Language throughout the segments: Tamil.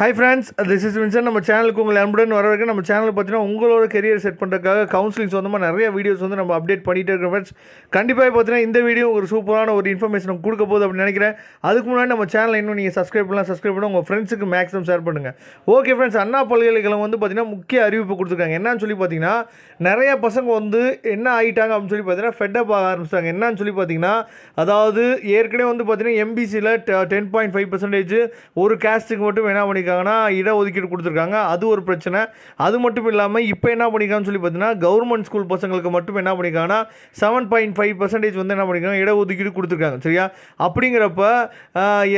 high friends this is Vinson நம்ம சேனலுக்கு உங்களை அன்புடன் வர நம்ம சேனல் பார்த்தீங்கன்னா உங்களோட கெரியர் செட் பண்ணுறதுக்காக கவுன்சிலிங் சொந்தமாக நிறைய வீடியோஸ் வந்து நம்ம அப்டேட் பண்ணிகிட்டே இருக்கிறோம் ஃப்ரெண்ட்ஸ் கண்டிப்பாக பார்த்தீங்கன்னா இந்த வீடியோ ஒரு சூப்பரான ஒரு இன்ஃபர்மேஷன் கொடுக்க போகுது அப்படின்னு நினைக்கிறேன் அதுக்கு முன்னாடி நம்ம சேனலை இன்னும் நீங்கள் சப்ஸ்கிரைப் பண்ணலாம் சப்ஸ்கிரைப் பண்ணி உங்கள் ஃப்ரெண்ட்ஸுக்கு மேக்ஸிமம் ஷேர் பண்ணுங்கள் ஓகே ஃப்ரெண்ட்ஸ் அண்ணா பல்கலைக்கழகம் வந்து பார்த்திங்கன்னா முக்கிய அறிவிப்பு கொடுத்துருக்காங்க என்னன்னு சொல்லி பார்த்தீங்கன்னா நிறைய பசங்க வந்து என்ன ஆகிட்டாங்க அப்படின்னு சொல்லி பார்த்தீங்கன்னா ஃபெட்டப் ஆக ஆரம்பிச்சிட்டாங்க என்னன்னு சொல்லி பார்த்தீங்கன்னா அதாவது ஏற்கனவே வந்து பார்த்தீங்கன்னா எம்பிசியில் டென் பாயிண்ட் ஃபைவ் பர்சன்டேஜ் ஒரு கேஸ்ட்டுக்கு மட்டும் வேணா பண்ணிக்கலாம் பண்ணியிருக்காங்கன்னா இடஒதுக்கீடு கொடுத்துருக்காங்க அது ஒரு பிரச்சனை அது மட்டும் இல்லாமல் இப்போ என்ன பண்ணியிருக்காங்கன்னு சொல்லி பார்த்தீங்கன்னா கவர்மெண்ட் ஸ்கூல் பசங்களுக்கு மட்டும் என்ன பண்ணியிருக்காங்கன்னா செவன் பாயிண்ட் ஃபைவ் பர்சன்டேஜ் வந்து என்ன பண்ணியிருக்காங்க இடஒதுக்கீடு கொடுத்துருக்காங்க சரியா அப்படிங்கிறப்ப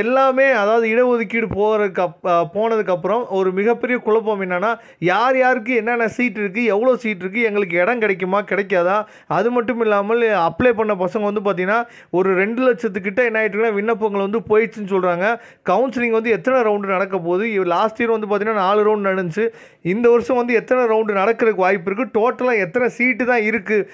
எல்லாமே அதாவது இடஒதுக்கீடு போகிறதுக்கு அப் போனதுக்கப்புறம் ஒரு மிகப்பெரிய குழப்பம் என்னென்னா யார் யாருக்கு என்னென்ன சீட் இருக்குது எவ்வளோ சீட் இருக்குது எங்களுக்கு இடம் கிடைக்குமா கிடைக்காதா அது மட்டும் இல்லாமல் அப்ளை பண்ண பசங்க வந்து பார்த்திங்கன்னா ஒரு ரெண்டு லட்சத்துக்கிட்ட என்ன ஆகிட்டுருக்குன்னா விண்ணப்பங்கள் வந்து போயிடுச்சுன்னு சொல்கிறாங்க கவுன்சிலிங் வந்து எத்தனை ரவுண்டு நடக்க போகுது இவர் லாஸ்ட் இயர் வந்து பார்த்திங்கன்னா நாலு ரவுண்டு நடந்துச்சு இந்த வருஷம் வந்து எத்தனை ரவுண்டு நடக்கிறதுக்கு வாய்ப்பு இருக்குது டோட்டலாக எத்தனை சீட்டு தான் இருக்குது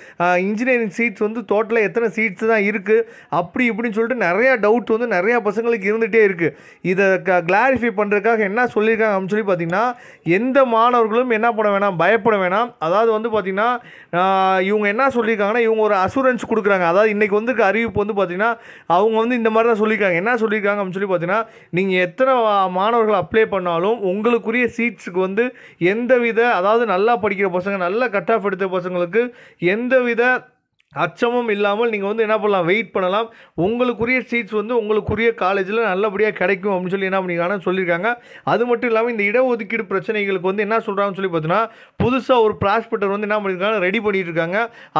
இன்ஜினியரிங் சீட்ஸ் வந்து டோட்டலாக எத்தனை சீட்ஸ் தான் இருக்குது அப்படி இப்படின்னு சொல்லிட்டு நிறையா டவுட் வந்து நிறையா பசங்களுக்கு இருந்துகிட்டே இருக்குது இதை க கிளாரிஃபை பண்ணுறதுக்காக என்ன சொல்லியிருக்காங்க அப்படின்னு சொல்லி பார்த்திங்கன்னா எந்த மாணவர்களும் என்ன பண்ண வேணாம் பயப்பட வேணாம் அதாவது வந்து பார்த்திங்கன்னா இவங்க என்ன சொல்லியிருக்காங்கன்னா இவங்க ஒரு அசூரன்ஸ் கொடுக்குறாங்க அதாவது இன்றைக்கி வந்து அறிவிப்பு வந்து பார்த்திங்கன்னா அவங்க வந்து இந்த மாதிரி தான் சொல்லியிருக்காங்க என்ன சொல்லியிருக்காங்க அப்படின்னு சொல்லி பார்த்திங்கன்னா நீங்கள் எத்தனை மாணவர்கள் அப்ளை பண்ணாலும் உங்களுக்குரிய சீட்ஸுக்கு வந்து எந்தவித அதாவது நல்லா படிக்கிற பசங்க நல்லா கட் ஆஃப் எடுத்த பசங்களுக்கு எந்தவித அச்சமும் இல்லாமல் நீங்கள் வந்து என்ன பண்ணலாம் வெயிட் பண்ணலாம் உங்களுக்குரிய சீட்ஸ் வந்து உங்களுக்குரிய காலேஜில் நல்லபடியாக கிடைக்கும் அப்படின்னு சொல்லி என்ன பண்ணிக்காங்கன்னு சொல்லியிருக்காங்க அது மட்டும் இல்லாமல் இந்த இடஒதுக்கீடு பிரச்சனைகளுக்கு வந்து என்ன சொல்கிறாங்கன்னு சொல்லி பார்த்தீங்கன்னா புதுசாக ஒரு ப்ராஸ்பெக்டர் வந்து என்ன பண்ணியிருக்காங்க ரெடி பண்ணிட்டு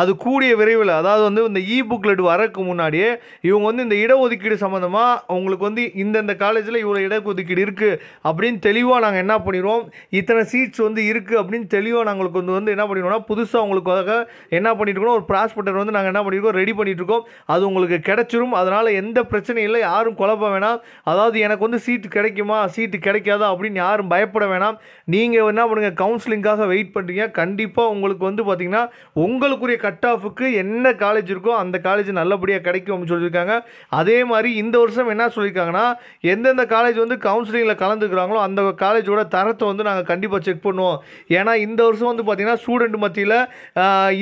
அது கூடிய விரைவில் அதாவது வந்து இந்த இ புக்லெட் வரக்கு முன்னாடியே இவங்க வந்து இந்த இடஒதுக்கீடு சம்மந்தமாக உங்களுக்கு வந்து இந்தந்த காலேஜில் இவ்வளோ இடஒதுக்கீடு இருக்குது அப்படின்னு தெளிவாக நாங்கள் என்ன பண்ணிடுவோம் இத்தனை சீட்ஸ் வந்து இருக்குது அப்படின்னு தெளிவாக நாங்களுக்கு வந்து என்ன பண்ணிடுவோம்னா புதுசாக உங்களுக்காக என்ன பண்ணிட்டுருக்கோம் ஒரு ப்ராஸ்பெக்டர் வந்து வந்து நாங்கள் என்ன பண்ணியிருக்கோம் ரெடி பண்ணிகிட்ருக்கோம் அது உங்களுக்கு கிடச்சிரும் அதனால் எந்த பிரச்சனையும் இல்லை யாரும் குழப்ப வேணாம் அதாவது எனக்கு வந்து சீட்டு கிடைக்குமா சீட்டு கிடைக்காதா அப்படின்னு யாரும் பயப்பட வேணாம் நீங்கள் என்ன பண்ணுங்கள் கவுன்சிலிங்காக வெயிட் பண்ணுறீங்க கண்டிப்பாக உங்களுக்கு வந்து பார்த்திங்கன்னா உங்களுக்குரிய கட் ஆஃபுக்கு என்ன காலேஜ் இருக்கோ அந்த காலேஜ் நல்லபடியாக கிடைக்கும் அப்படின்னு சொல்லியிருக்காங்க அதே மாதிரி இந்த வருஷம் என்ன சொல்லியிருக்காங்கன்னா எந்தெந்த காலேஜ் வந்து கவுன்சிலிங்கில் கலந்துக்கிறாங்களோ அந்த காலேஜோட தரத்தை வந்து நாங்கள் கண்டிப்பாக செக் பண்ணுவோம் ஏன்னா இந்த வருஷம் வந்து பார்த்திங்கன்னா ஸ்டூடெண்ட் மத்தியில்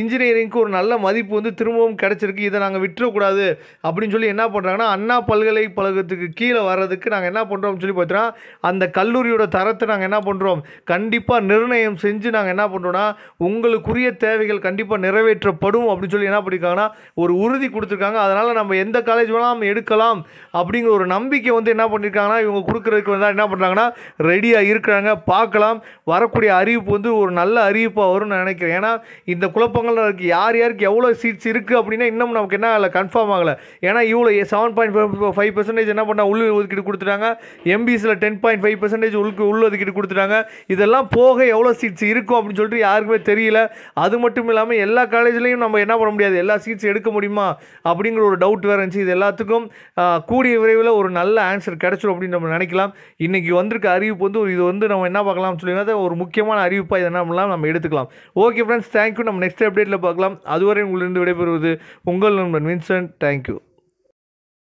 இன்ஜினியரிங்க்கு ஒரு நல்ல மதிப்பு வந்து திரும்பவும் கிடச்சிருக்கு இதை நாங்கள் விட்டுறக்கூடாது அப்படின்னு சொல்லி என்ன பண்ணுறாங்கன்னா அண்ணா பல்கலைக்கழகத்துக்கு கீழே வர்றதுக்கு நாங்கள் என்ன பண்ணுறோம்னு சொல்லி பார்த்தோன்னா அந்த கல்லூரியோட தரத்தை நாங்கள் என்ன பண்ணுறோம் கண்டிப்பாக நிர்ணயம் செஞ்சு நாங்கள் என்ன பண்ணுறோம்னா உங்களுக்குரிய தேவைகள் கண்டிப்பாக நிறைவேற்றப்படும் அப்படின்னு சொல்லி என்ன பண்ணியிருக்காங்கன்னா ஒரு உறுதி கொடுத்துருக்காங்க அதனால் நம்ம எந்த காலேஜ் வேணாலும் எடுக்கலாம் அப்படிங்கிற ஒரு நம்பிக்கை வந்து என்ன பண்ணியிருக்காங்கன்னா இவங்க கொடுக்குறதுக்கு வந்தால் என்ன பண்ணுறாங்கன்னா ரெடியாக இருக்கிறாங்க பார்க்கலாம் வரக்கூடிய அறிவிப்பு வந்து ஒரு நல்ல அறிவிப்பாக வரும்னு நினைக்கிறேன் ஏன்னா இந்த குழப்பங்கள் இருக்குது யார் யாருக்கு எவ்வளோ சீட் சீட்ஸ் இருக்குது அப்படின்னா இன்னும் நமக்கு என்ன ஆகலை கன்ஃபார்ம் ஆகலை ஏன்னா இவ்வளோ seven point five five percentage என்ன பண்ணால் உள்ள ஒதுக்கீடு கொடுத்துட்டாங்க எம்பிஸில் டென் பாயிண்ட் ஃபைவ் பர்சன்டேஜ் உள்க்கு உள் ஒதுக்கீடு கொடுத்துட்டாங்க இதெல்லாம் போக எவ்வளோ சீட்ஸ் இருக்கும் அப்படின்னு சொல்லிட்டு யாருக்குமே தெரியல அது மட்டும் இல்லாமல் எல்லா காலேஜ்லேயும் நம்ம என்ன பண்ண முடியாது எல்லா சீட்ஸ் எடுக்க முடியுமா அப்படிங்கிற ஒரு டவுட் வேறு இருந்துச்சு இது எல்லாத்துக்கும் கூடிய விரைவில் ஒரு நல்ல ஆன்சர் கிடச்சிடும் அப்படின்னு நம்ம நினைக்கலாம் இன்றைக்கி வந்திருக்க அறிவிப்பு வந்து இது வந்து நம்ம என்ன பார்க்கலாம் சொல்லிங்கனா ஒரு முக்கியமான அறிவிப்பாக இதெல்லாம் நம்ம எடுத்துக்கலாம் ஓகே ஃப்ரெண்ட்ஸ் தேங்க்யூ நம்ம நெக்ஸ்ட் அப்டேட்டில் பார்க்கலாம் அதுவரை உங்களுக்கு விடைபெறுவது உங்கள் நண்பன் வின்சென்ட் தேங்க்யூ